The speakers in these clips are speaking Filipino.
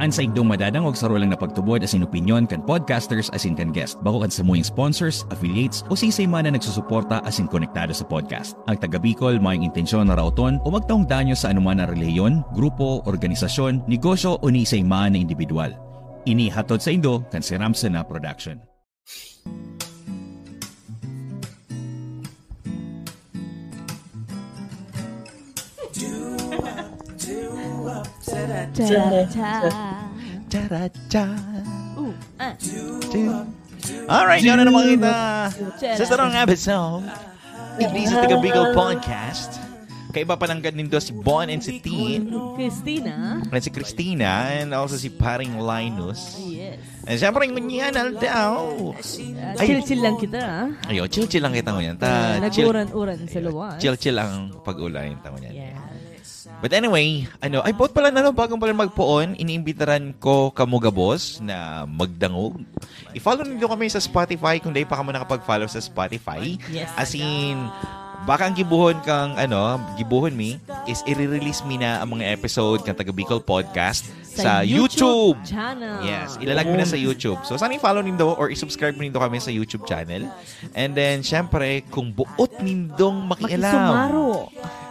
Ansay dong madadangog sa rolang na pagtubod as in opinion kan podcasters as in kan guest Bako kan sa muing sponsors, affiliates o sisay man na nagsusuporta as in konektado sa podcast. Ang taga Bicol maayong intensyon na raoton o magtaong danyo sa anuman na reliyon, grupo, organisasyon, negosyo o ni man na individual. Inihatod sa Indo kan si na Production. Uh. Alright, yun na naman kita sa Sarang episode. Song. Iglesia Taga Bigaw Podcast. Kaiba pa lang ganito si Bon and si Teen. Christina. And si Christina and also si paring Linus. Yes. And syempre yung ngunyan daw. Uh, chill-chill lang kita ah. Ayo, chill-chill lang kita ngunyan. Ta, uh, Nag-uran-uran sa luwas. Chill-chill ang pag-ulayin ta ngunyan. But anyway, ano, ay bot pala na ano, bagong pala magpoon, iniimbitaran ko Kamuga Boss na magdangog. I-follow nyo kami sa Spotify kung dahil pa kamo nakapag-follow sa Spotify. Yes. As in, Baka ang gibuhon kang ano, gibuhon mi is i-release mi na ang mga episode kang Taga Bicol podcast sa, sa YouTube. channel. Yes, ilalag mo na sa YouTube. So, sana i-follow nindo or i-subscribe nindo kami sa YouTube channel. And then, syempre, kung buot nindong makialam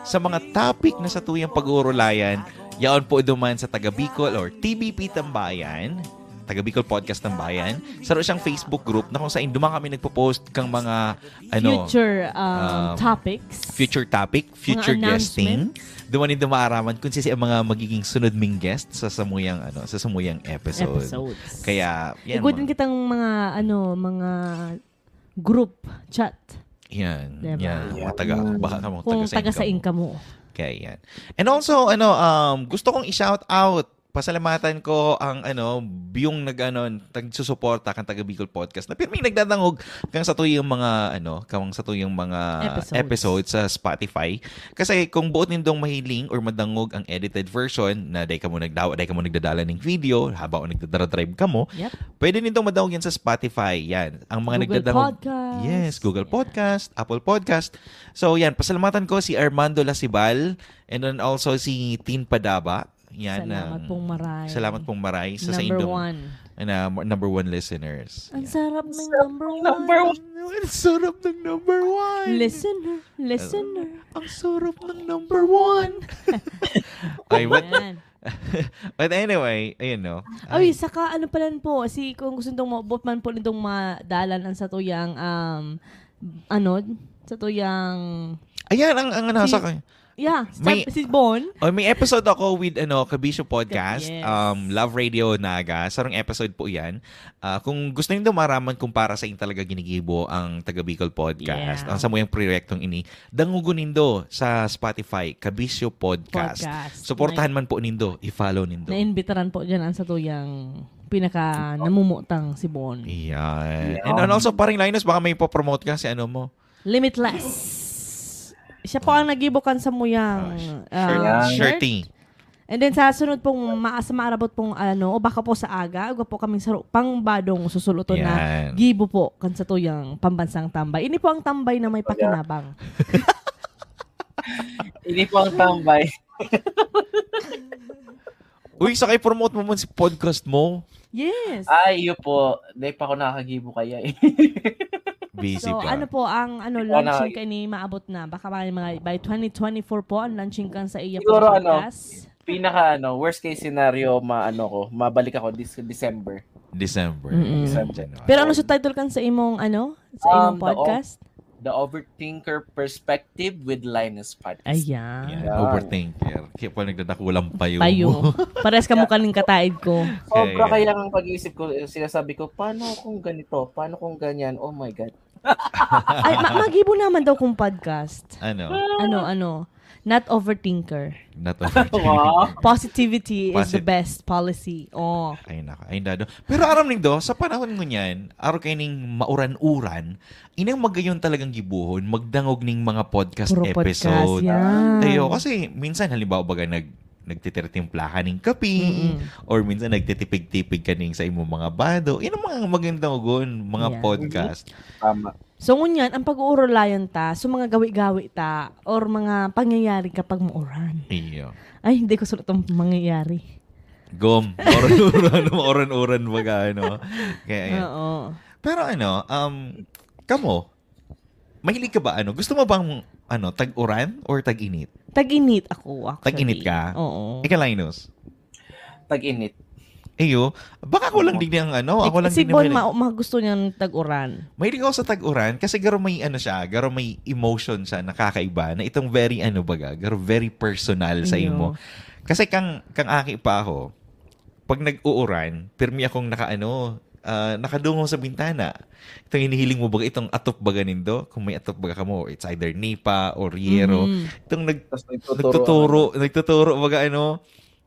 sa mga topic na sa tuyang pag-uurulayan, yaon po duman sa Taga Bicol or TBP Tambayan, Taga Bicol Podcast ng Bayan. Saro siyang Facebook group na kung saan doon kami nagpo-post kang mga ano, future um, um, topics. Future topic, future guesting. Doon din dumaaraman kung sisi ang mga magiging sunod ming guest sa samuyang ano, sa samuyang episode. Episodes. Kaya, yan. Igutin kitang mga ano, mga group chat. Yan. Diba? Yan. Mga taga, baka ka mga taga, taga sa income mo. Okay, yan. And also, ano, um, gusto kong i-shout out pasalamatan ko ang ano, yung nag-ano, tagsusuporta kang taga Bicol Podcast na pirming nagdadangog hanggang sa tuyong mga ano, kawang sa tuyong mga episodes. episodes sa Spotify. Kasi kung buot nindong mahiling or madangog ang edited version na day ka mo nagdawa, day ka mo nagdadala ng video haba o nagdadrive ka mo, yep. pwede nindong madangog yan sa Spotify. Yan. Ang mga Google nagdadangog. Podcast. Yes, Google yeah. Podcast, Apple Podcast. So yan, pasalamatan ko si Armando Lasibal and then also si Tin Padaba yan salamat ang, um, pong maray. Salamat pong maray sa number sa Indom. One. Na, number one listeners. Ang yeah. sarap ng number one. Number one. Ang sarap ng number one. Listener, listener. Uh, ang sarap ng number one. Ay, what? But anyway, ayun no. Ay, Ay saka ano pa lang po, si kung gusto nitong bot man po nitong madalan ang sa tuyang um ano, sa tuyang Ayan ang ang nasa si, kanya Yeah, may, si Bon. Oh, may episode ako with ano, Kabisyo Podcast, yes. um, Love Radio Naga. Sarang episode po 'yan. Uh, kung gusto niyo dumaraman kung para sa inyo talaga ginigibo ang Taga Bicol Podcast, yeah. ang samuyang proyektong ini, dangugo nindo sa Spotify, Kabisyo Podcast. Podcast. Suportahan man po nindo, i-follow nindo. Naimbitaran po diyan ang sa tuyang pinaka namumutang si Bon. Iyan. Yeah. And, and also, paring Linus, baka may ipopromote ka si ano mo. Limitless. Siya po ang nagibukan sa muyang. Uh, ah, ah, shirt. Ah. And then sa sunod pong maasa maarabot pong ano, o baka po sa aga, ugo po kaming saro, pang badong susulutan na gibo po kan sa tuyang pambansang tambay. Ini po ang tambay na may pakinabang. Ini po ang tambay. Uy, sa kay promote mo man si podcast mo. Yes. Ay, iyo po. Dahil pa ako nakakagibo kaya eh. Busy so, pa. ano po ang ano Ikaw launching na, maabot na? Baka mga by 2024 po ang launching kan sa iya Siguro ano, pinaka ano, worst case scenario maano ko, mabalik ako this December. December. mm December. January. Pero ano sa title kan sa imong ano? Sa um, imong um, podcast? The Overthinker Perspective with Linus Podcast. Ayan. Yeah. Overthinker. Kaya pa nagdadakulang payo. Payo. Pares ka mo kaning kataid ko. Sobra kaya ang pag-iisip ko, eh, sinasabi ko, paano kung ganito? Paano kung ganyan? Oh my God. Ay, ma- magibo naman daw kung podcast. Ano? Ano, ano. Not overthinker. Not overthinker. wow. Positivity Posit- is the best policy. Oh. Ay nako, ay dado. Pero aram ning do, sa panahon ko niyan, araw kay ning mauran-uran, inang magayon talagang gibuhon, magdangog ning mga podcast Puro episode. Podcast, yeah. Tayo, kasi minsan halimbawa baga nag nagtitirtimpla ka ng kapi mm-hmm. or minsan nagtitipig-tipig ka sa imong mga bado. Yan ang mga magandang ugon, mga yeah. podcast. Tama. Um, So ngunyan, ang pag-uurulayan ta, so mga gawi-gawi ta, or mga pangyayari kapag mauran. Iyo. Ay, hindi ko sulat ang mangyayari. Gom. Oran-uran, oran-uran baga, ano. Kaya, ayan. Oo. Pero ano, um, kamo, mahilig ka ba, ano, gusto mo bang, ano, tag-uran or tag-init? Tag-init ako, actually. Tag-init ka? Oo. Ikaw, Tag-init Ayo, eh, baka ako lang din ang ano, ako eh, lang si din Bon, ma- ma- gusto niyang tag-uran. Mahilig ako sa tag-uran kasi garo may ano siya, garo may emotion siya nakakaiba na itong very ano baga, garo very personal sa imo. Kasi kang kang aki pa ako, pag nag-uuran, pirmi akong nakaano, uh, ah, nakadungo sa bintana. Itong hinihiling mo baga, itong atop baga nindo, kung may atop baga ka mo, it's either nipa or yero. Mm-hmm. Itong nag, nagtuturo, nagtuturo, ano. nagtuturo baga ano,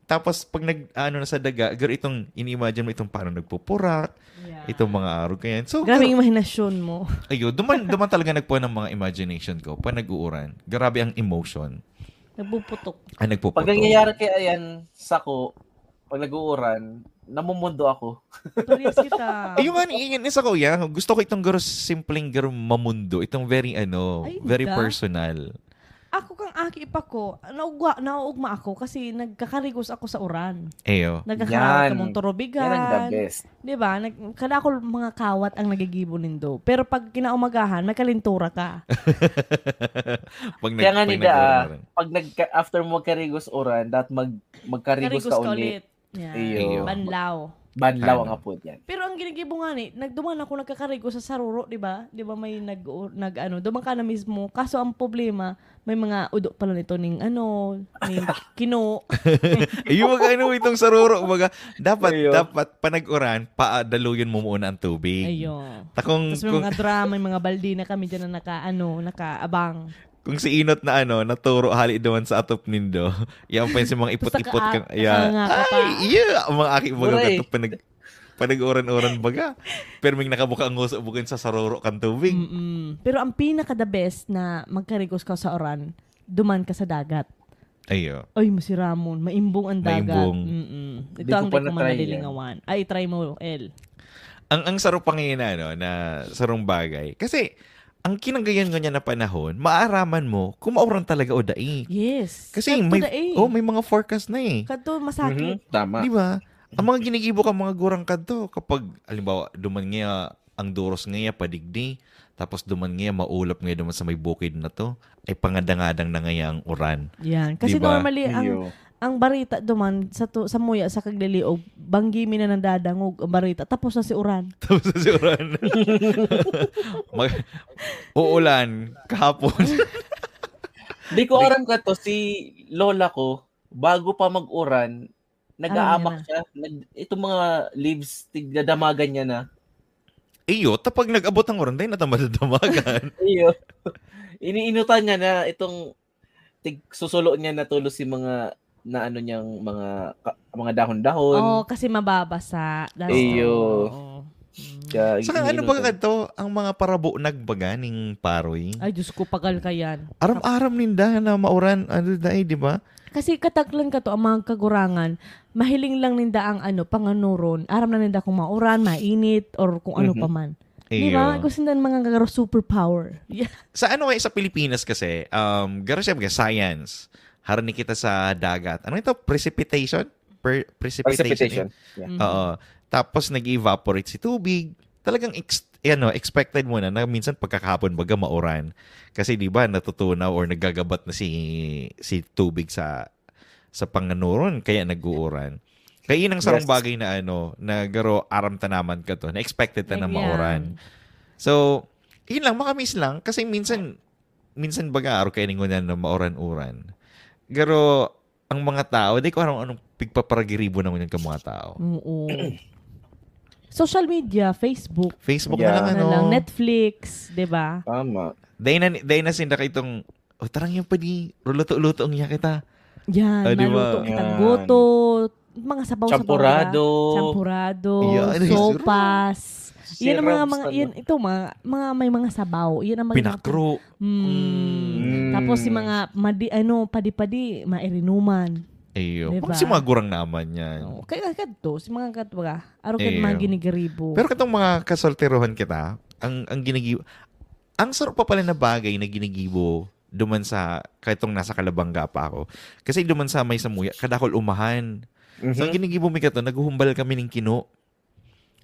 tapos pag nag ano na sa daga, girl itong inimagine mo itong paano nagpupurak, yeah. itong mga araw ganyan. So, grabe yung imahinasyon mo. Ayo, duman duman talaga nagpuan ng mga imagination ko pag nag-uuran. Grabe ang emotion. Nagpuputok. Ah, nagpuputok. Pag nangyayari kay ayan sako, pag nag-uuran, namumundo ako. Tulis kita. Ayun nga, iinis ako, yan. Gusto ko itong garo, simpleng garo mamundo. Itong very, ano, Ay, very personal ako kang aki akip ako, naugwa, nauugma ako kasi nagkakarigos ako sa uran. Eyo. Nagkakaroon ka mong turubigan. Yan ang the best. Di ba? Nag, kada ako mga kawat ang nagigibo nindo. Pero pag kinaumagahan, may kalintura ka. pag nag, Kaya nga nida, pag, pag nag, after mo karigos uran, dapat mag, magkarigos ka, ka ulit. Eyo. Banlaw. Banlaw ang apod yan. Pero ang ginigibo nga ni, nagduman ako nagkakarigos sa saruro, di ba? Di ba may nag, nag ano, duman ka na mismo. Kaso ang problema, may mga udo pala nito ning ano, ning kino. yung mga ano itong saruro, mga dapat Ayo. dapat panag-uran, paadaluyan mo muna ang tubig. Ayun. Takong Tapos may kung, mga drama, may mga baldi na kami diyan na naka ano, nakaabang. Kung si Inot na ano, naturo hali doon sa atop nindo, yan pa yung mga ipot-ipot kang, yeah. Ay, yeah, mga aki mga gato pa nag Panag-oran-oran baga. Pero may nakabuka ang bukin sa saroro kang tubig. Mm-mm. Pero ang pinaka the best na magkarigos ka sa oran, duman ka sa dagat. Ayo. Ay, mo si Ramon. Maimbong ang dagat. Maimbong. Mm-mm. Ito Di ang ko manalilingawan. Ay, try mo, L. Ang, ang sarong pangina, no, na sarong bagay. Kasi, ang kinagayan niya na panahon, maaraman mo kung mauran talaga o dai. Yes. Kasi may, oh, may mga forecast na eh. Kadto masakit. Mm-hmm. Tama. Di ba? Ang mga ginigibo ka mga gurang kanto kapag, alimbawa, duman nga ang duros ngaya padigni, tapos duman ngaya maulap ngaya duman sa may bukid na to, ay pangadangadang na ngaya ang uran. Yan. Kasi diba? normally, ang, ang barita duman sa, to, sa muya, sa kagliliog, banggi mi na nadadangog ang barita, tapos na si uran. tapos na si uran. Mag- uulan, kahapon. Di ko aram ka to, si lola ko, bago pa mag-uran, ano Nag-aamak siya. Nag, itong mga leaves, tigdadamagan niya na. Iyo, tapag nag-abot ng quarantine, natamadamagan. Iyo. Iniinutan niya na itong tig, susulo niya na tulo si mga na ano niyang mga ka, mga dahon-dahon. Oo, oh, kasi mababasa. That's Iyo. Oh. Kaya, Saka so, ano ba ka Ang mga parabo nagbaga ning paroy. Ay, Diyos ko, pagal ka yan. Aram-aram ninda na mauran, ano na eh, di ba? Kasi kataklan ka to, ang mga kagurangan, mahiling lang ninda ang ano, panganuron. Aram na ninda kung mauran, mainit, or kung ano mm-hmm. pa man. Di ba? Gusto nila mga garo superpower. Yeah. Sa ano kaya sa Pilipinas kasi, um, garo siya science. Harani kita sa dagat. Ano ito? Precipitation? Per- precipitation. precipitation. Yeah. mm Oo. Tapos nag-evaporate si tubig. Talagang ex- ano, expected mo na na minsan pagkakahapon baga mauran. Kasi di ba natutunaw or nagagabat na si si tubig sa sa panganuron kaya naguuran. Kaya inang sarong yes. bagay na ano, nagaro aram tanaman ka to, na expected ta na mauran. So, yun lang, makamis lang. Kasi minsan, minsan baga, araw kayo ningunan na mauran-uran. Garo, ang mga tao, di ko aram anong pigpaparagiribo na ngunyan ka mga tao. Oo. Social media, Facebook. Facebook yeah. na lang, ano. Na ano lang. Netflix, di ba? Tama. Dahil na, dahil na sinda ka itong, oh, tarang yung pwede, luluto-luto niya kita. Yan, ah, malutong diba? tagboto, mga sabaw-sabaw. Champurado. Na, champurado, yan, sopas. Si yan ang mga mga yan ito mga mga may mga sabaw. Yan ang mga pinakro. Mm. mm. Tapos si mga madi ano padi-padi mairinuman. Eyo. Diba? Kung si mga gurang naman yan. Oh, kaya kadto, si mga katwa, araw kat mga ginigaribo. Pero katong mga kasolterohan kita, ang ang ginigibo, ang sarap pa pala na bagay na ginigibo duman sa, kahit tong nasa Kalabanga pa ako. Kasi duman sa may samuya, kadakol umahan. Mm-hmm. So, ang mhm. ginigibo mi kato, naghuhumbal kami ng kino.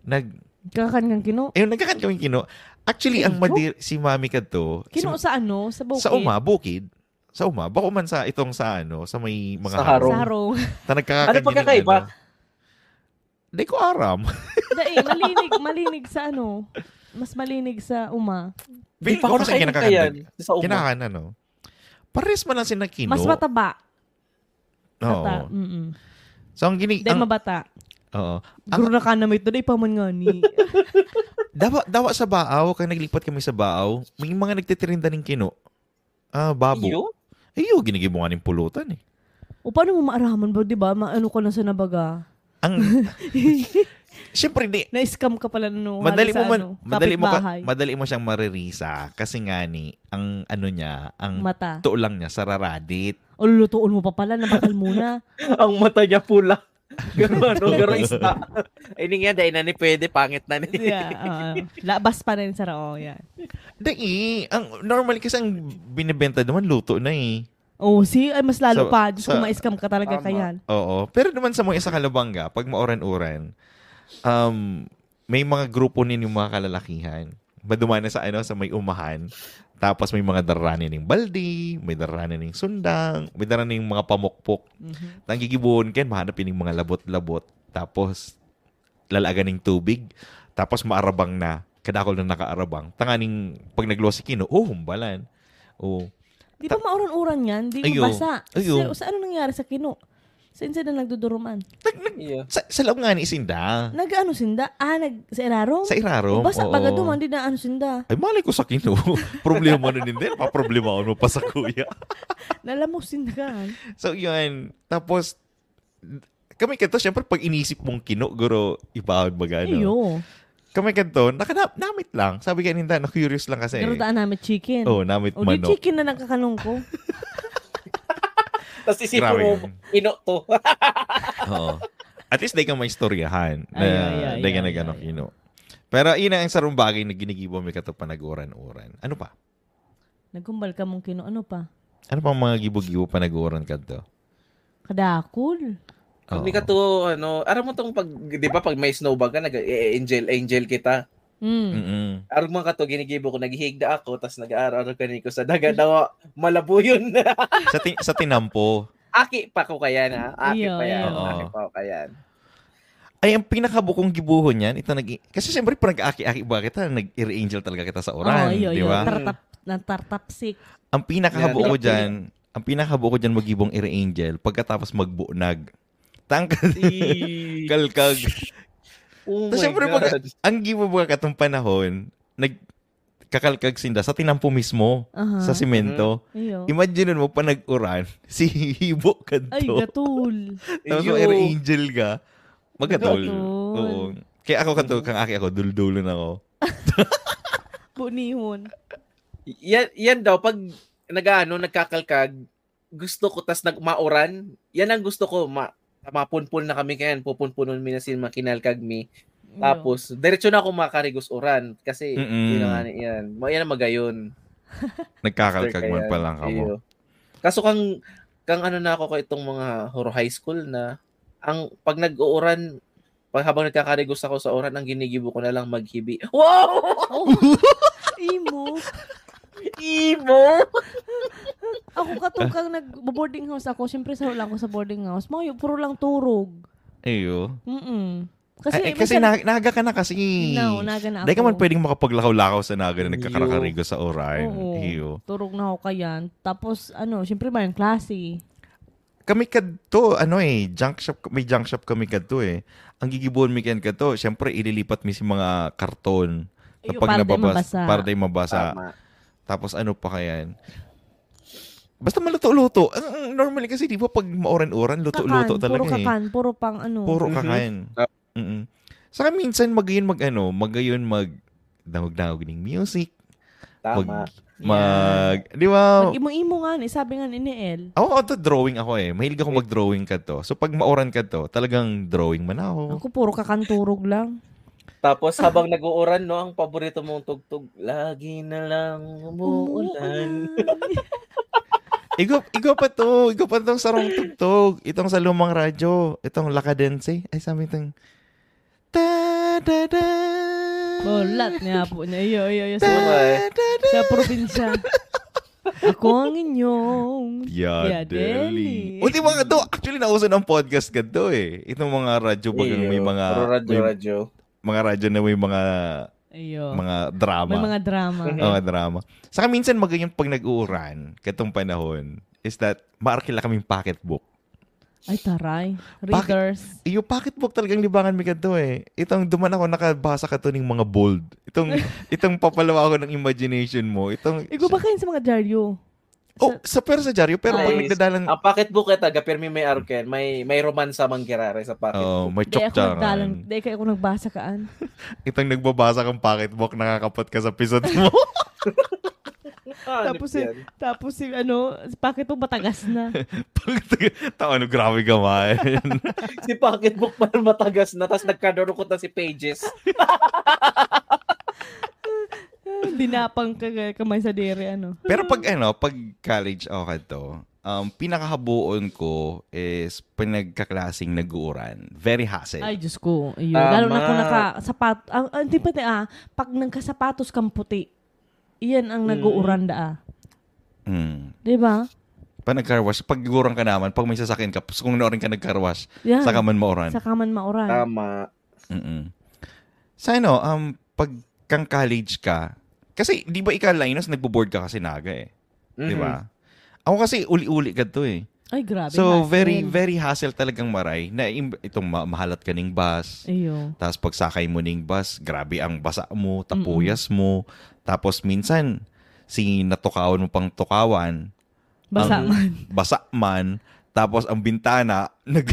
Nag, Nagkakan kang kino? Ayun, nagkakan kami kino. Actually, kino? ang madir, si mami kadto. Kino si, sa ano? Sa bukid? Sa uma, bukid. Sa uma. Bako man sa itong sa ano, sa may mga sa harong. Sa harong. Ta ano pagkakaiba? Ano, Di ko aram. Dae, eh, malinig, malinig sa ano mas malinig sa uma. Hindi pa ako kasi kinakakanta. Sa uma. Kinakanta, no? Pares man lang si Nakino. Mas mataba. Oo. Bata. Mm-mm. So, ang gini... Dahil mabata. Oo. Ang, Guru na ka na may today pa man nga ni. dawa, dawa sa Baaw, kaya naglipat kami sa Baaw, may mga nagtitirinda ng kino. Ah, babo. Iyo? Iyo, ginigibo nga pulutan eh. O paano mo maaraman ba, di ba? Maano ka na sa nabaga? Ang... Siyempre, di. Na-scam ka pala nung madali mo man, ano, madali mo ka, madali mo siyang maririsa kasi nga ni ang ano niya, ang mata. tuo lang niya sararadit. O lulutuon mo pa pala na bakal muna. ang mata niya pula. Gano'n, no? Gano'n isa. Ay, hindi nga, dahil na ni pwede, pangit na ni. yeah, uh, labas pa rin sa rao, oh, yan. Dai, eh. ang, normally kasi ang binibenta naman, luto na eh. Oh, see, ay mas lalo sa, pa. Diyos sa, kung ma-scam ka talaga kayan. Oo. Pero naman sa mga isa kalabanga, pag mauran-uran, um, may mga grupo ninyo mga kalalakihan. na sa ano sa may umahan. Tapos may mga darani ng baldi, may darani ng sundang, may darani ng mga pamukpok. Mm-hmm. Nanggigibuon ken mahanapin ng mga labot-labot. Tapos lalagan ng tubig. Tapos maarabang na. Kadakol na nakaarabang. Tanganing pag naglosi kino, oh, humbalan. Oh. Di ba mauran-uran yan? Di ba basa? Ayo. sa ano nangyari sa kino? Saan sila nagduduruman? Nag, nag, yeah. sa, sa loob nga ni Isinda. Nag-ano sinda? Ah, nag, sa Irarom? Sa Irarom, Basta oo. pag duman, di na ano sinda. Ay, malay ko sa kino. problema na nindi. Paproblema ano pa sa kuya. Sinda ka. So, yun. Tapos, kami kento, syempre, pag inisip mong kino, guro, ibahod baga, ano. Iyo. Kami kento, nakanamit namit lang. Sabi ka ninda, na-curious lang kasi. Pero eh. taan namit chicken. Oo, oh, namit o, manok. O, di chicken na nakakanong ko. Tapos isipin Grabe mo, ino to. At least, they can maistoryahan. Ay, na, ay, ay, ay, ay, ay. Ino. Pero ina ang sarong bagay na ginigibo mi katong panaguran-uran. Ano pa? Nagumbal ka mong kino. Ano pa? Ano pa mga gibo-gibo panaguran ka to? Kadakul. Pag di ka to, ano, aram mo tong pag, di ba, pag may snowbag ka, nag-angel, angel kita. Mm. Arog man ka to, ginigibo ko, naghihigda ako, tapos nag-aararo ka ko sa daga daw, malabo yun. sa, ti- sa tinampo. Aki pa ko kaya na. Aki Iyo, pa yan. iyo. Aki pa ko kaya. Ay, ang pinakabukong gibuhon yan, ito nag- kasi siyempre pag aki aki ba kita, ah, nag-angel talaga kita sa oran, iyo, di ba? Tartap, ng tartapsik. Ang pinakahabuo ko Yeah. dyan, ang pinakahabuo ko dyan magibong ir angel pagkatapos magbuunag. Tangkal, kalkag, Oh so, syempre, God. pag, ang giveaway katong panahon, nagkakalkag sinda sa tinampo mismo, uh-huh. sa simento. Mm-hmm. Imagine mo, pa nag-uran, si Hibo ka to. Ay, gatul. Tapos so, air angel ka, magatol. Oo. Kaya ako ka to, mm-hmm. kang aki ako, duldulon ako. Bunihon. Yan, yan daw, pag nag nagano nagkakalkag, gusto ko tas nagmauran, yan ang gusto ko, ma mapunpun na kami kayan, pupunpunon mi na si Makinal Kagmi. Tapos, no. diretso na ako makarigos uran kasi Mm-mm. yun yan. Yan ang magayon. Nagkakalkag man pa lang kamo. Kaso kang kang ano na ako ko itong mga horror high school na ang pag nag-uuran pag habang nagkakarigos ako sa oran ang ginigibo ko na lang maghibi. Wow! Imo. Emo? ako katong kang nag-boarding house ako, siyempre sa lang ko sa boarding house, mga puro lang turog. Ayo. Mm-mm. Kasi, ay, ay, eh, kasi minsan, na, naga ka na kasi. No, naga na ako. Dahil ka man pwedeng makapaglakaw-lakaw sa naga na nagkakarakarigo sa Orion. Oo, Turog na ako kayan. Tapos, ano, siyempre ba yung klase? Kami kadto, ano eh, junk shop, may junk shop kami kadto eh. Ang gigibon mi kan kadto, syempre ililipat mi si mga karton. Kapag na para nababas, mabasa. para mabasa. Tama tapos ano pa kaya yan? Basta maluto-luto. Normally kasi, di ba, pag mauran-uran, luto-luto talaga puro eh. kakan, eh. Puro pang ano. Puro mm-hmm. kakan. Mm-hmm. Mm-hmm. Saka minsan, magayon mag ano, magayon mag dahog-dahog ng music. Tama. Mag, mag yeah. di ba? Mag-imo-imo nga, eh. sabi nga ni El. Oo, oh, to drawing ako eh. Mahilig ako mag-drawing ka to. So, pag mauran ka to, talagang drawing man ako. Ako, puro kakanturog lang. Tapos habang nag-uuran, no, ang paborito mong tugtog, lagi na lang umuulan. igo, igo pa to. Igo pa tong sarong tugtog. Itong sa lumang radyo. Itong lakadense. Ay, sabi itong... Ta, da, da. Bolat niya po niya. Iyo, iyo, iyo. Sa, eh. sa probinsya. Ako ang inyong Yadeli. Hindi mga to. actually nauso ng podcast ganito eh. Itong mga radyo pag may mga... Radyo, may, radyo mga radyo na may mga Ayo. mga drama. May mga drama. mga drama. Saka minsan magayon pag nag-uuran, katong panahon, is that maarkila kaming pocketbook. Ay, taray. Readers. Pocket, yung pocketbook talagang libangan mi kadto eh. Itong duman ako, nakabasa ka to ng mga bold. Itong, itong papalawa ako ng imagination mo. Itong, Igo ba kayo sa mga dyaryo? Oh, sa pero sa dyaryo, pero nice. pag nagdadalang... Ang ah, pocketbook ay taga, ah, pero may arken, may may romansa mang kirare sa pocketbook. Oh, may chokcharan. Di ako di kaya nagbasa kaan. Itang nagbabasa kang pocketbook, nakakapot ka sa episode mo. ah, ano tapos, yan. tapos si ano, si pocketbook matagas na. Tao, ano, grabe ka ma. si pocketbook pa matagas na, tapos nagkadurukot na si pages. Dinapang ka kamay sa dere, ano. Pero pag ano, pag college ako to, um, pinakahabuon ko is pinagkaklasing nag-uuran. Very hassle. Ay, Diyos ko. Ayun. Tama. Ah, Lalo na kung nakasapat, ang, ah, hindi pa ah, pag nagkasapatos kang puti, iyan ang mm. nag-uuran da ah. Mm. Di ba? Pa nagkarwash, pag guran ka naman, pag may sasakyan ka, kung noorin ka nagkarwash, yeah. saka man mauran. Sa kaman mauran. Tama. Mm-mm. Sa ano, um, pag kang college ka, kasi, di ba ikaw, Linus, nagbo-board ka kasi naga eh. Mm-hmm. Di ba? Mm-hmm. Ako kasi, uli-uli ka eh. Ay, grabe. So, hassle. very, very hassle talagang maray. Na, itong ma- mahalat ka ning bus. Ayo. Tapos, pagsakay mo ning bus, grabe ang basa mo, tapuyas Mm-mm. mo. Tapos, minsan, si natukawan mo pang tukawan. Basa man. basa man. Tapos ang bintana, nag,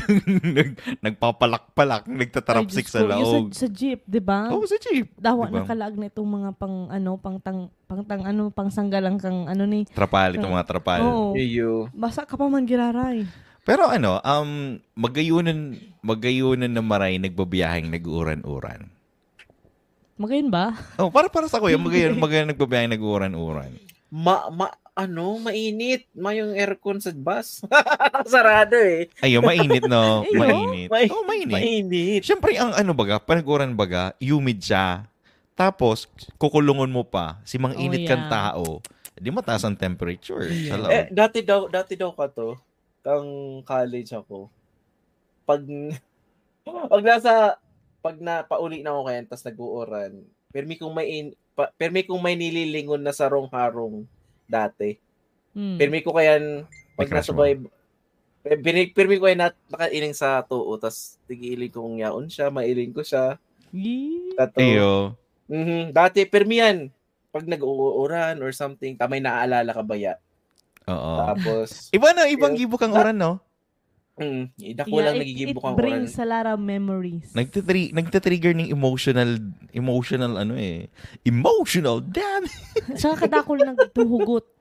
nag, nagpapalak-palak, nagtatarapsik sa loob. Sa, sa jeep, di ba? Oo, oh, sa jeep. Dawa diba? nakalaag na itong mga pang ano, pang tang, pang tang ano, pang sanggalang kang ano ni. Trapal, itong mga trapal. Oo. Eyo. Basa ka pa man giraray. Pero ano, um, magayunan, magayunan na maray nagbabiyaheng nag-uran-uran. Magayon ba? Oh, para para sa ko yung magayon, magayon nagbabayang nag-uran-uran. Ma, ma, ano, mainit. May yung aircon sa bus. Sarado eh. Ayun, mainit no. Ayun, mainit. May, oh, mainit. Mainit. Siyempre, ang ano baga, panaguran baga, humid siya. Tapos, kukulungon mo pa si mang oh, init oh, yeah. kang tao. Di mataas ang temperature. Yeah. eh, dati daw, dati daw ka to, kang college ako, pag, pag nasa, pag na, pauli na ako kayan, tapos nag-uuran, permi kong may, in, pa, permi kong may nililingon na sarong-harong, dati. Hmm. Pirmi ko kayan pag nasabay pirmi, pirmi ko ay nat nakailing sa tuo tas tigiiling ko kung yaon siya, mailing ko siya. Tato. Eyo. Mm-hmm. Dati pirmi yan. Pag nag-uuran or something, tamay naaalala ka ba ya? Oo. Tapos iba na ibang gibo kang oran no? Mm, nakulang yeah, it, nagiging bukang oral. It brings oral. a lot of memories. Nagtitri- nagtitrigger ng emotional, emotional ano eh. Emotional, damn it! Tsaka Kada ko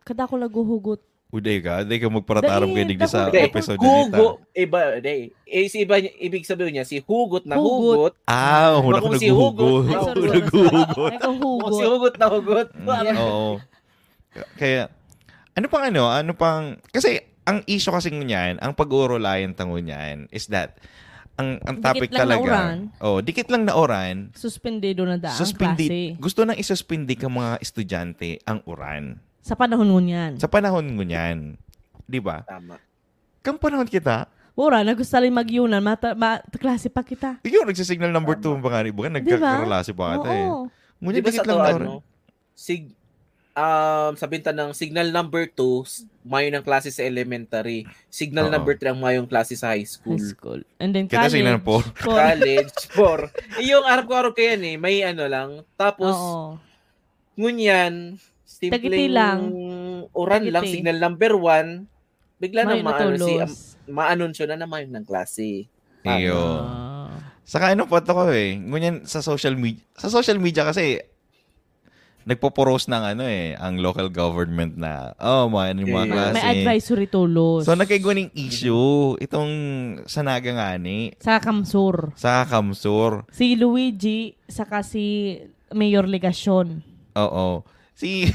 Kadakol naghuhugot. Uday ka, uday ka magparataram kayo digdi sa day, episode na dito. Iba, day. Eh, Is iba, ibig sabihin niya, si hugot na hugot. hugot. Ah, huna ko naghuhugot. Naghuhugot. Si hugot na hugot. Mm, oo. Kaya, ano pang ano, ano pang, kasi ang issue kasi niyan, ang pag-uurulayan tango niyan is that ang ang topic dikit talaga. Oran, oh, dikit lang na oran. Suspendido na daan suspendid, klase. Gusto nang isuspindi ka mga estudyante ang oran. Sa panahon ng niyan. Sa panahon ng niyan. 'Di ba? Tama. Kang panahon kita, Ora, nagustalin magyunan, mata, ma, klase pa kita. Yun, nagsisignal number 2 mga nga, bukan nagkakaralase diba? pa kata eh. Oo. eh. Ngunit diba dikit lang na oran. Sig, um, sa binta ng signal number 2, mayo ng klase sa elementary. Signal Uh-oh. number 3 ang mayong klase sa high school. High school. And then college. Kita signal 4. College 4. Eh, yung araw ko arap ko yan eh. May ano lang. Tapos, Uh-oh. ngunyan, simpleng lang. oran Tagiti. lang, signal number 1, bigla mayo na maano si, um, maanunsyo na na mayo ng klase. Iyo. Ah. Saka ano po ito ko eh. Ngunyan sa social media. Sa social media kasi nagpo-propose ng ano eh, ang local government na, oh, mga, ano, mga klase. May advisory to So, nagkaiguan issue. Itong sa Nagangani. Sa Kamsur. Sa Kamsur. Si Luigi, saka si Mayor Legasyon. Oo. Si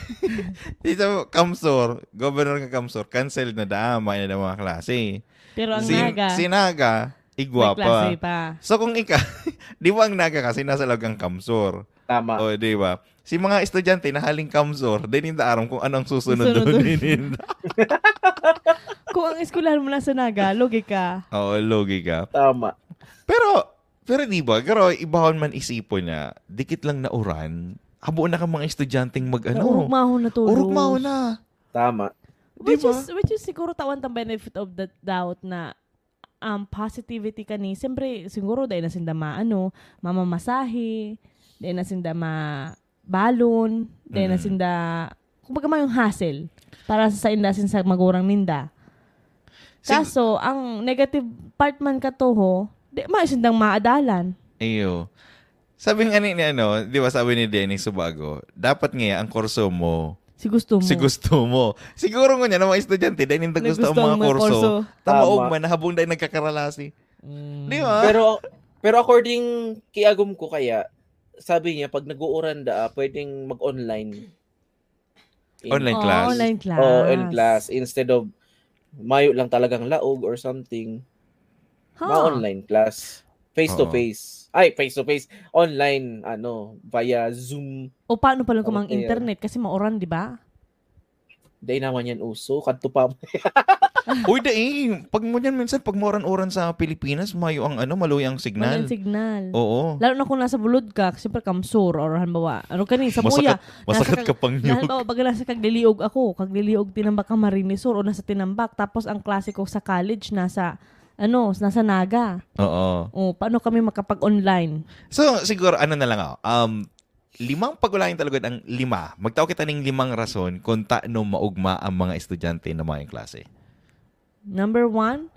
dito Kamsur, Governor ng Kamsur, cancel na damay na ng mga klase. Pero ang si, Naga, si Naga, igwa pa. So kung ika, di ba ang Naga kasi nasa lagang Kamsur? Tama. O, di ba? Si mga estudyante na haling kamsor, dininda kung anong susunod Sunod doon dininda. kung ang eskular mo nasa Naga, logika. ka. Oo, logi Tama. Pero, pero di ba, pero ibahon man isipo niya, dikit lang na uran, habo na kang mga estudyanteng mag ano. Urog mahon na to. Urog mahon na. Tama. Which diba? is, which is siguro tawan tang benefit of the doubt na um, positivity ka ni, siyempre, siguro dahil sinda ma, ano, mamamasahe, dahil sinda ma, balon, then mm. as in the, kumbaga may yung hassle para sa indasin sa magurang ninda. Kaso, Sig- ang negative part man ka katoho, di asin maasindang maadalan. Iyo. Sabi nga ni ano, di ba sabi ni Dennis Subago, dapat nga ang kurso mo, Si gusto mo. Si gusto mo. Siguro nga niya na mga estudyante, dahil hindi gusto ang mga, kurso. kurso. Tamaog man, habong dahil nagkakaralasi. Mm. Di ba? Pero, pero according kay Agum ko kaya, sabi niya, pag nag-uuran da, ah, pwedeng mag-online. In, online oh, online oh, class. Oh, online class. Instead of mayo lang talagang laog or something. Huh. Ma-online class. Face-to-face. Oh. Ay, face-to-face. Online, ano, via Zoom. O paano pa lang kumang internet kasi mauran, di ba? Day naman yan uso, kadto pa. Uy, day, eh. pag mo yan minsan, pag moran-oran sa Pilipinas, mayo ang ano, maloy ang signal. Mayo ang signal. Oo. Lalo na kung nasa bulod ka, siyempre kamsur or hanbawa. Ano ka ni, sa kuya. Masakat, masakat ka pang yug. Halimbawa, pag nasa kagliliog ako, kagliliog tinambak ka marinisor o nasa tinambak. Tapos ang klase sa college, nasa ano, nasa Naga. Oo. O, paano kami makapag-online? So, siguro, ano na lang ako, um, limang pagulayan talaga ang lima. Magtao kita ng limang rason kung taano maugma ang mga estudyante na mga klase. Number one,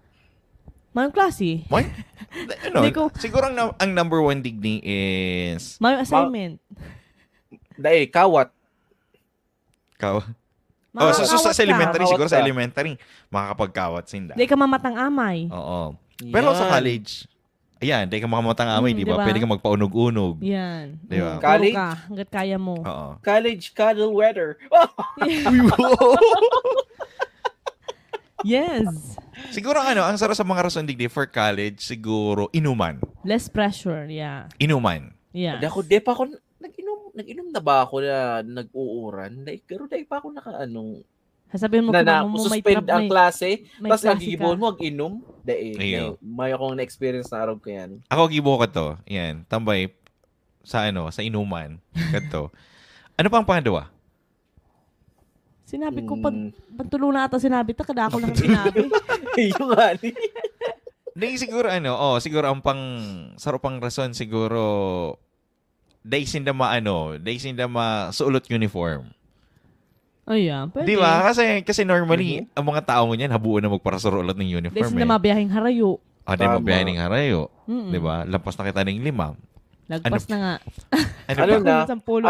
Mayong klase. May? Ano, ko, siguro ang, ang number one digni is... Mayong assignment. Dahil, kawat. Oh, kawat. Oh, so, so, sa elementary, siguro sa elementary, makakapagkawat sinda. Hindi ka mamatang amay. Oo. Pero sa college, Ayan, dahil ka makamatang amoy, mm, di ba? Diba? Pwede ka magpaunog-unog. Yan. Di ba? college? Ka, hanggat kaya mo. Oo. College cuddle weather. yes. Siguro ano, ang sarap sa mga rason di for college, siguro inuman. Less pressure, yeah. Inuman. Yeah. Ako, di pa ako, nag-inom, nag-inom na ba ako na nag-uuran? Like, pero di pa ako naka, anong, Sasabihin mo na, na mo, may trap, ang klase, may tapos ang gibo mo, ang inom, daig. Eh, Ayaw. May akong na-experience na araw ko yan. Ako gibo ko to. Yan, tambay sa ano, sa inuman. Ganto. ano pa ang pangalawa? Sinabi ko, hmm. pag, pagtulo na ata sinabi, ta, kada ako lang sinabi. Yung nga ni. Hindi siguro ano, oh, siguro ang pang pang rason siguro days in the ma ano, days in the ma suulot uniform. Oh, yeah. Pwede. Di ba? Kasi, kasi normally, mm-hmm. ang mga tao mo niyan, habuo na magparasuro ulit ng uniform. Dahil eh. na mabiyahing harayo. Ah, di mabiyahing ng harayo. Di ba? Lampas na kita ng lima. Lagpas ano, na nga. ano, ano na?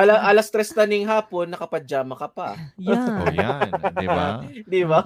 Ala, alas tres na ning hapon, nakapadyama ka pa. Yeah. oh, yan. Di ba? Di ba?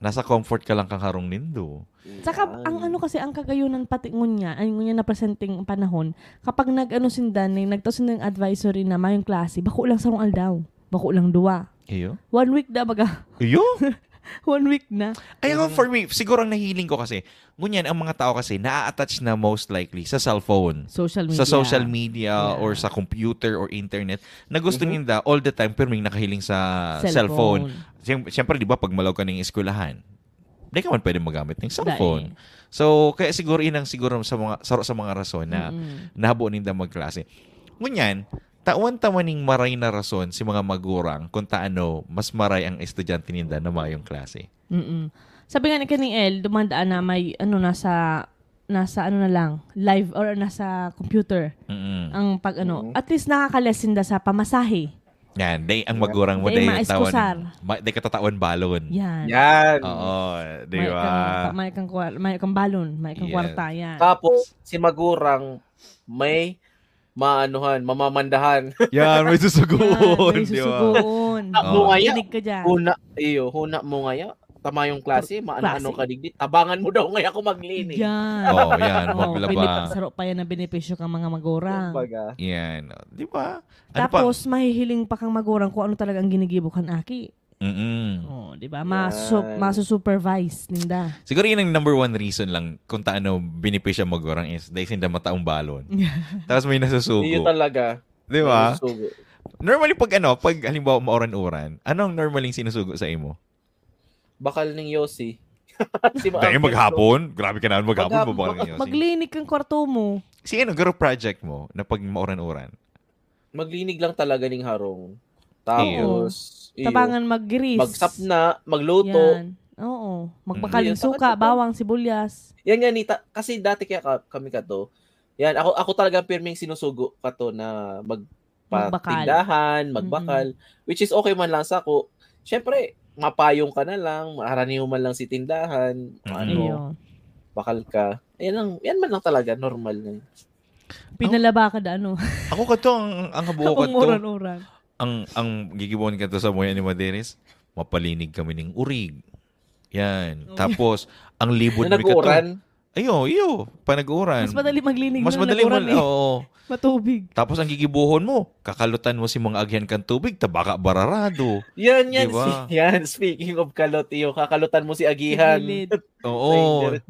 Nasa comfort ka lang kang harong nindo. Yeah. Saka, ang ano kasi, ang kagayunan pati ngunya, ay ngunya na presenting panahon, kapag nag-ano sindan, nagtasin ng advisory na mayong klase, bako lang sarong aldaw. Bako lang duwa. Iyo? One week na baga. Iyo? One week na. Ay, ako, mm. for me, siguro ang nahiling ko kasi, ngunyan, ang mga tao kasi, na-attach na most likely sa cellphone. Social media. Sa social media yeah. or sa computer or internet na gusto mm-hmm. nila all the time pero may nakahiling sa cellphone. cellphone. Siyempre, di ba, pag malaw ka ng eskwelahan, di ka man pwede magamit ng cellphone. Dahil. So, kaya siguro inang siguro sa mga sa, sa mga rason na mm-hmm. nahabo ninda magklase. Ngunyan, Tawan tamaning maray na rason si mga magurang kung taano mas maray ang estudyante ninda na mayong klase. Mm-mm. Sabi nga ni kaning El, dumandaan na may ano nasa nasa ano na lang, live or nasa computer. Mm-mm. Ang pag ano, mm-hmm. at least nakakalesin da sa pamasahe. Yan, day ang magurang mo, day, day tawon. Ma, day katatawan balon. Yan. Yan. Oo, di ba? May kang, may kang balon, may kang yeah. kwarta, yan. Tapos, si magurang may maanuhan, mamamandahan. Yan, may susuguan. Yan, may susuguan. Diba? Oh. Mungaya. ka dyan. Huna, iyo, huna mo ngaya. Tama yung klase, maano-ano ka digdi. Tabangan mo daw ngaya kung maglinis. Yan. oh, yan. Oh, maglaba. Oh, pwede pagsaro pa yan na benepisyo kang mga magorang. Yan. Oh, di ba? Ano Tapos, pa? mahihiling pa kang magorang kung ano talaga ang ginigibukan aki. Mm-mm. Oh, 'di ba? Maso Yan. masusupervise ninda. Siguro 'yun ang number one reason lang kung taano binipisya magorang is dahil sinda mataong balon. Tapos may nasusugo. Yun talaga. 'Di ba? Normally pag ano, pag halimbawa mauran-uran, anong normaling sinusugo sa imo? Bakal ng Yosi. si maghapon, grabe ka naman maghapon, Maghap- babakal ng Yossi. Maglinig ang kwarto mo. Si ano, garo project mo na pag mauran-uran? Maglinig lang talaga ng harong. Tapos, mm. iyo. Tabangan mag-grease. Magsap na, magluto. Yan. Oo. Magpakaling mm suka, bawang, sibulyas. Yan nga, Nita. Kasi dati kaya kami ka to. Yan, ako, ako talaga pirming sinusugo ka to na mag magpatindahan, magbakal. Mm-hmm. Which is okay man lang sa ako. Siyempre, mapayong ka na lang, maaraniw man lang si tindahan, mm-hmm. ano, Iyo. bakal ka. Yan, lang, yan man lang talaga, normal na. Pinalaba ka na ano. ako ka to, ang, ang habuo ka to. Uran-uran ang ang gigibon ka to sa Moya ni Maderes, mapalinig kami ng urig. Yan. Oh. Tapos, ang libon mo ka to. Ayo, iyo, panag uuran Mas madali maglinig Mas madali man, eh. oo. Matubig. Tapos ang gigibuhon mo, kakalutan mo si mga agyan kang tubig, tabaka bararado. yan, yan. Diba? Yan, speaking of kalot, iyo, kakalutan mo si agihan. oo.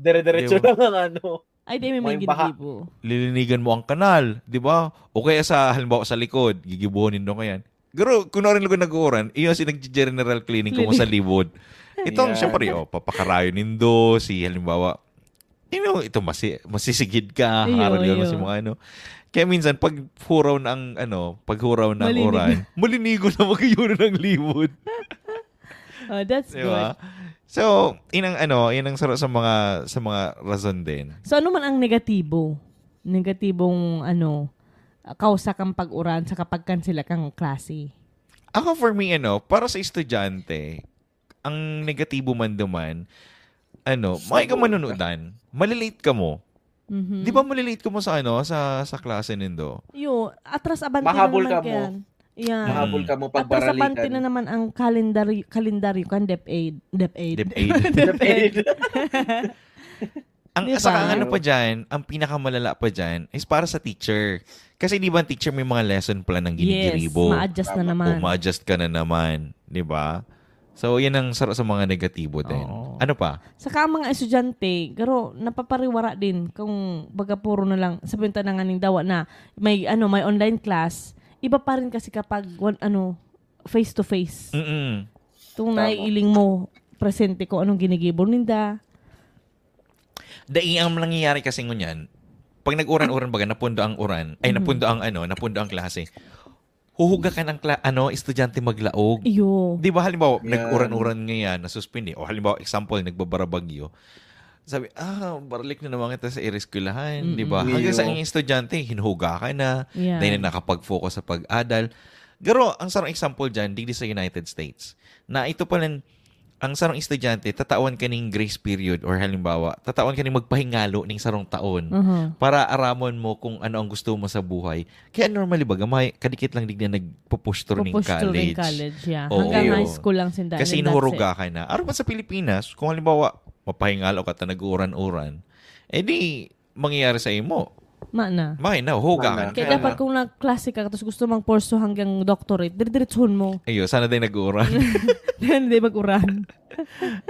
Dire-diretso diba? lang ang ano. Ay, di, may gingibo. Lilinigan mo ang kanal, di ba? O kaya sa, halimbawa sa likod, gigibuhonin doon ka yan. Pero kuno rin ko nag-uuran, iyo si nag-general clinic ko sa libod. Itong yeah. syempre, oh, papakarayo nindo, si halimbawa, you know, ito masi, masisigid ka, harap yun, masi mga ano. Kaya minsan, pag huraw na ang, ano, pag huraw na ang oran, malinigo na magayunan ng libod. oh, that's diba? good. So, inang ano, inang sarap sa mga sa mga rason din. So ano man ang negatibo? Negatibong ano, kausa kang pag-uran sa kapag sila kang klase? Ako for me, ano, para sa estudyante, ang negatibo man duman, ano, may ka manunudan, malilate ka mo. Mm-hmm. Di ba malilate ka mo sa ano, sa sa klase nindo? Yo, atras abante Mahabol na naman ka yan. mo. Yan. Mahabol ka mo pag Atras abante na naman ang kalendar kalendaryo kan DepEd. DepEd. DepEd. DepEd. Ang diba? saka ano pa diyan, ang pinakamalala pa diyan is para sa teacher. Kasi di ba ang teacher may mga lesson plan ng ginigiribo. Yes, ma-adjust na naman. O, ma-adjust ka na naman, di ba? So, yan ang sarap sa mga negatibo din. Oo. Ano pa? Saka ang mga estudyante, pero napapariwara din kung baga puro na lang, sa pinta na nga dawa na may, ano, may online class, iba pa rin kasi kapag one, ano, face-to-face. Mm-mm. Tung naiiling mo, presente ko anong ginigibo ninda. Dai, ang nangyayari kasi ngunyan, pag nag-uran-uran baga, napundo ang uran, ay mm-hmm. napundo ang ano, napundo ang klase, huhuga ka ng kla- ano, estudyante maglaog. Iyo. Di ba, halimbawa, yeah. nag-uran-uran ngayon, nasuspindi, o halimbawa, example, nagbabarabagyo, sabi, ah, baralik na naman kita sa iriskulahan, di ba? Hanggang sa ang estudyante, hinuhuga ka na, yeah. na nakapag-focus sa pag-adal. Pero, ang sarang example dyan, digdi sa United States, na ito pa lang, ang sarong estudyante, tatawan ka ng grace period or halimbawa, tatawan ka ng magpahingalo ng sarong taon mm-hmm. para aramon mo kung ano ang gusto mo sa buhay. Kaya normally baga, may kadikit lang din na nagpupushtur ng college. college, yeah. Oo, Hanggang high school lang sinda. Kasi inuhuruga ka na. Araw sa Pilipinas, kung halimbawa, mapahingalo ka ta nag-uran-uran, edi eh mangyayari sa imo Maana. na, huga. Kaya dapat kung nag-klase ka tapos gusto mong porso hanggang doctorate, diretsuhon mo. Ayo, sana din nag-uran. Hindi mag uuran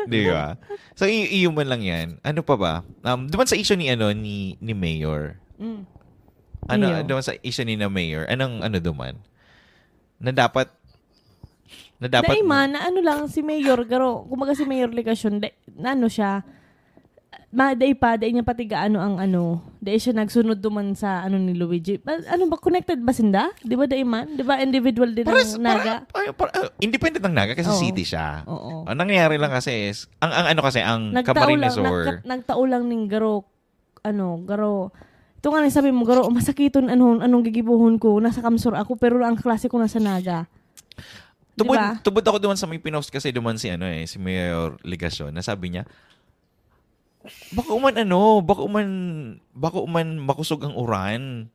Di ba? So, i- man lang yan. Ano pa ba? Um, duman sa issue ni, ano, ni, ni Mayor. Mm. Ano, Iyo. duman sa issue ni na Mayor. Anong, ano duman? Na dapat na dapat... Daiman, na ano lang si Mayor, garo, kumaga si Mayor Ligasyon, na ano siya, maday pa, day niya pati gaano ang ano, day siya nagsunod duman sa ano ni Luigi. Ba, ano ba, connected ba sinda? Di ba day man? Di ba individual din Paras, ang naga? Para, para, para, eh, independent ng naga kasi Oo. city siya. Oo. Ang nangyayari lang kasi is, ang, ang ano kasi, ang nagtao Kamarinesor. nagtao lang ng garo, ano, garo, ito nga sabi mo, garo, masakiton anong, anong gigibuhon ko, nasa kamsor ako, pero ang klase ko nasa naga. Tubod, diba? tubod ako duman sa may pinost kasi duman si ano eh, si Mayor Ligasyon, na niya, Baka uman ano, baka uman, baka uman makusog ang uran.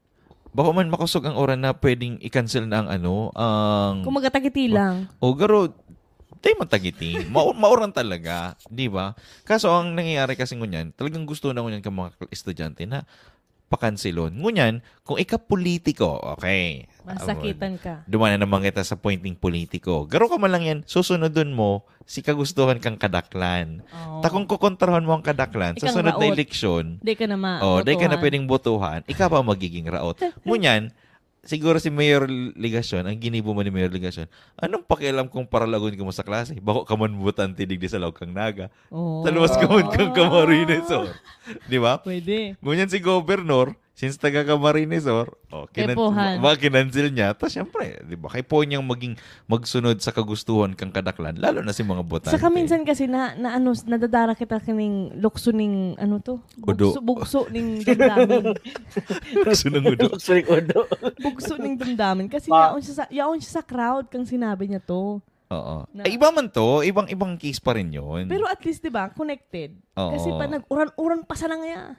Baka man makusog ang oran na pwedeng i-cancel na ang ano, ang... Kung magatagiti lang. O, garo, tayo matagiti. Ma- talaga, di ba? Kaso ang nangyayari kasi ngunyan, talagang gusto na ngunyan ka mga estudyante na pakansilon. Ngunyan, kung ikaw politiko, okay. Masakitan ka. Dumana naman kita sa pointing politiko. Garo ka man lang yan, susunod susunodun mo si kagustuhan kang kadaklan. Oh. Takong kukontrahan mo ang kadaklan, Ikang susunod raot. na eleksyon. Di ka na ma Oh, di ka na pwedeng botohan. Ikaw pa magiging raot. Ngunyan, siguro si Mayor Ligasyon, ang ginibo mo ni Mayor Ligasyon, anong pakialam kung paralagon ka mo sa klase? Bako ka man butan tinig sa law kang naga. Oh. Talwas ka man kang kamarines. Ah. So. Oh. Di ba? Pwede. Ngunyan si Governor, since taga ka Marines or, oh, kinan- Kepohan. kinansil niya. ta syempre, di ba, kay po niyang maging magsunod sa kagustuhan kang kadaklan, lalo na si mga botante. sa kaminsan kasi na, na ano, nadadara kita kining lukso ning, ano to? Udo. Bugso, bugso ning damdamin. Sunang udo. Sorry, Odo. bugso ning damdamin. Kasi Ah. yaon siya, sa, yaon siya sa crowd kang sinabi niya to. Oo. Na- Ay, iba man to. Ibang-ibang case pa rin yun. Pero at least, di ba, connected. Kasi pa nag-uran-uran pa sa langya.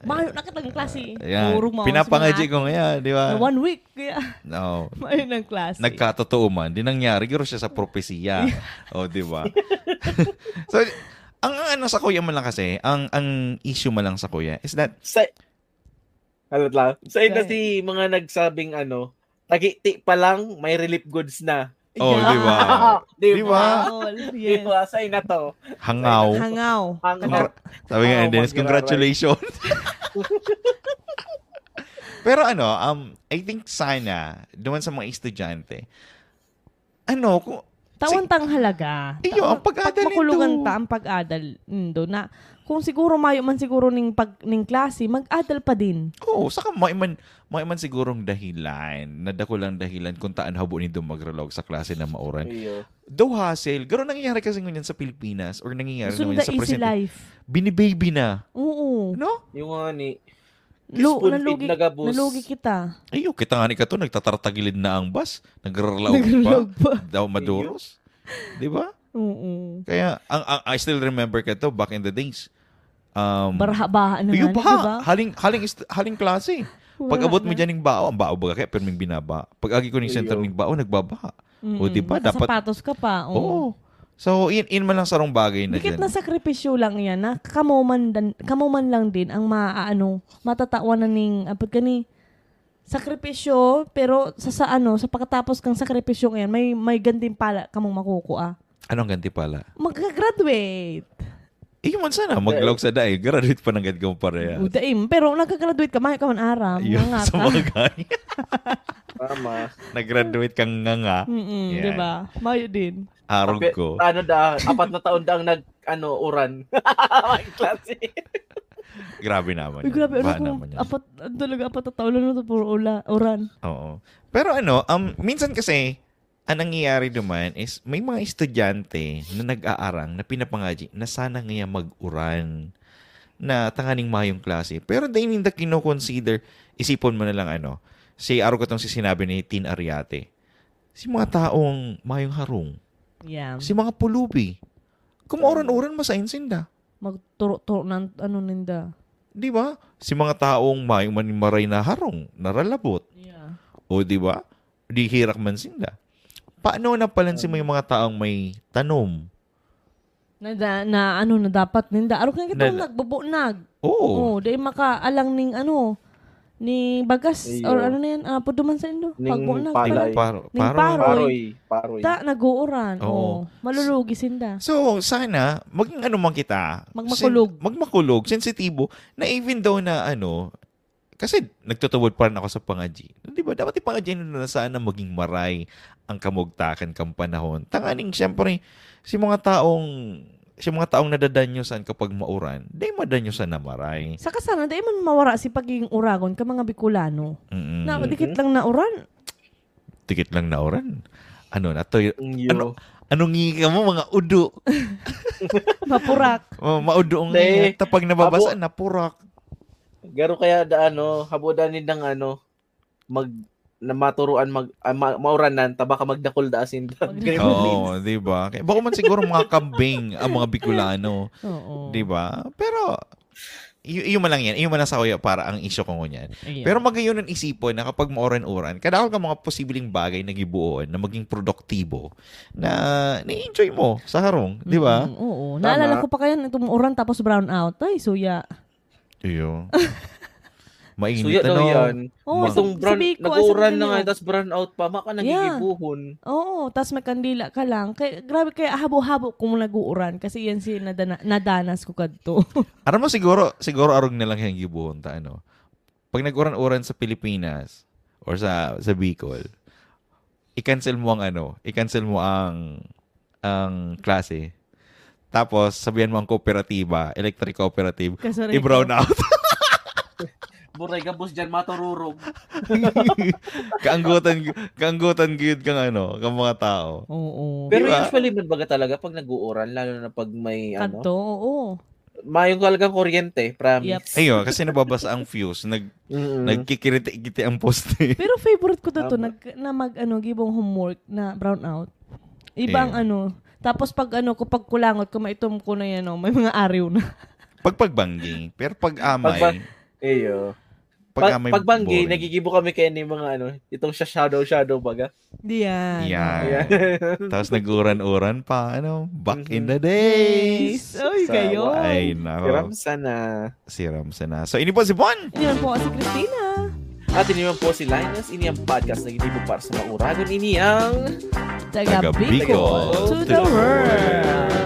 Mayo na kita ng klase. Ayan. Puro mouse. Pinapangaji ko ngayon, di ba? One week. Kaya. No. Mayo ng klase. Nagkatotoo man. Di nangyari. Giro siya sa propesya. o, oh, di ba? so, ang ano sa kuya mo lang kasi, ang ang issue mo lang sa kuya is that... Sa, alat lang. Sa okay. kasi mga nagsabing ano, tagiti pa lang, may relief goods na. Oh, yeah. di ba? di ba? Yes. Di Say na to. Hangaw. Hangaw. Hangaw. Sabi nga, and Dennis, congratulations. Pero ano, um, I think sana, doon sa mga estudyante, ano, kung... Tawantang halaga. Ah. Iyo, ang pag-adal nito. Pag ta, ang pag-adal mm, nito na kung siguro mayo man siguro ning pag ning klase, mag-adal pa din. Oo, oh, saka may man may man sigurong dahilan, nadako lang dahilan kung taan habo ni do magrelog sa klase na mauran. Yeah. Though hassle, garo nangyayari kasi ngunyan sa Pilipinas or nangyayari Gusto naman na sa present. life. baby na. Oo. No? Yung ani. Lo, nalugi, nalugi kita. Ayo, kita nga ni ka to, nagtatartagilid na ang bus. Nagrarlaog pa. pa. Daw maduros. Di ba? Oo. Kaya, ang, ang, I still remember ka to back in the days Um, Barha-baha naman, yung baha, diba? Haling, haling, haling klase. Pag abot mo dyan ng bao, ang bao ba kaya, pero may binaba. Pag agi ko ng center ng bao, nagbaba. Mm-mm. O, di ba? Dapat... Sapatos ka pa. Oo. Oh. So, in, in man lang sarong bagay na Dikit dyan. na sakripisyo lang yan, na kamuman, dan, kamuman lang din ang maaano, matatawa na ning, apod ah, ka sakripisyo, pero sa, sa ano, sa pagkatapos kang sakripisyo yan, may, may pala kamong makukuha. Anong pala? Mag-graduate. Iyo man sana maglog sa dai, graduate pa nagad kong pareha. Udaim, eh, pero nagka-graduate ka man ka man aram, Yun, mga sa ka. bagay. Tama. Nag-graduate kang nga nga. mm Di ba? Mayo din. Harog ko. Ano da, apat na taon daw nag ano uran. May klase. grabe naman. Uy, grabe. Ano Bahan kung naman apat, talaga apat na taon na to puro ula, uran. Oo. Pero ano, um, minsan kasi, ang nangyayari naman is may mga estudyante na nag-aarang na pinapangaji na sana nga mag-uran na tanganing mayong klase. Pero dahil hindi kinoconsider, isipon mo na lang ano, si araw ko itong sinabi ni Tin Ariate, si mga taong mayong harong, yeah. si mga pulubi, kumoran-uran masayin sinda. Magturo-turo ng ano ninda. Di ba? Si mga taong mayong manimaray na harong, naralabot. Yeah. O di ba? Di hirak man sinda paano napalansin mo yung mga taong may tanom? Na, da, na ano na dapat ninda. Araw kang kitang na, nagbubunag. Oo. Oh. Dahil makaalang ning ano, ni Bagas Iyo. or ano na yan, uh, ah, puduman sa Indo. Ning Pagbunag. Palay. Paro, ning paroy. Paroy. paroy. Ta, naguuran. Oo. Oh. Malulugi sinda. So, sana, maging ano man kita. Magmakulog. Sin, magmakulog, sensitibo, na even daw na ano, kasi nagtutuwad pa rin ako sa pangaji. Di ba? Dapat ipangaji na sana maging maray ang kamugtakan kang panahon. Tanganing siyempre, si mga taong si mga taong nadadanyosan kapag mauran, day madanyosan na maray. Sa kasana, di man mawara si pagiging uragon ka mga Bicolano. Mm-hmm. Na dikit lang na uran. Dikit lang na uran. Ano na to? Ano, anong ngika mo, mga udo? Mapurak. oh, maudo ang ngita. Pag nababasa, Abo, napurak. Garo kaya da ano, habodanin ng ano mag na mag uh, ma, mauranan ta baka magdakol da asin ta. Oo, 'di ba? Kaya baka man siguro mga kambing ang mga Bicolano. Oo. 'Di ba? Pero y- yung man lang yan. Yung man lang sa kuya para ang isyo ko ngunyan. Yeah. Pero magayon ang isipon na kapag mauran-uran, kadakol ka mga posibleng bagay na gibuon na maging produktibo na na-enjoy mo sa harong. Di ba? Mm, oo. Tama? Naalala ko pa kaya nitong uran tapos brown out. Ay, suya. So Iyo. Mainit Suya daw ano. yan. Oo, Ma- Itong brown, nag-uran na nga, tapos brown out pa, maka nagigibuhon. Oo, tapos may kandila ka lang. Kay, grabe kaya habo-habo kung nag-uuran kasi yan si nadana, nadanas ko kadto. Aram mo siguro, siguro arog na lang yung gibuhon ta, ano. Pag nag-uran-uran sa Pilipinas or sa sa Bicol, i-cancel mo ang ano, i-cancel mo ang ang klase. Tapos, sabihan mo ang kooperatiba, electric cooperative, i-brown out. Borega bus dyan, matururog. kaanggutan, kaanggutan giyod kang ano, kang mga tao. Oo. Pero diba? usually, baga talaga pag nag-uuran, lalo na pag may ano. Kanto, oo. Mayong talaga kuryente, promise. Yep. Ayun, kasi nababasa ang fuse. Nag, mm-hmm. Nagkikiriti-ikiti ang poste. Pero favorite ko na to, nag, na mag, ano, gibong homework na brown out. Ibang Ayun. ano, tapos pag ano ko, pag kulangot ko, maitom ko na yan, oh, may mga ariw na. pag pagbanggi. Pero pag amay. Pag, eyo. Pag, pag, pag banggi, nagigibo kami kay ni mga ano, itong siya shadow shadow baga. Diyan. Yan. Yan. Tapos naguran-uran pa, ano, back mm-hmm. in the days. Oy, Sawa. kayo. Ay, nako. Si Ramsa na. Si So, ini po si Bon. Yan po si Christina. At iniwan po si Linus, ini ang podcast na ginibog para sa mga uragon, ini ang Tagabigo, Tagabigo to, to the world. world.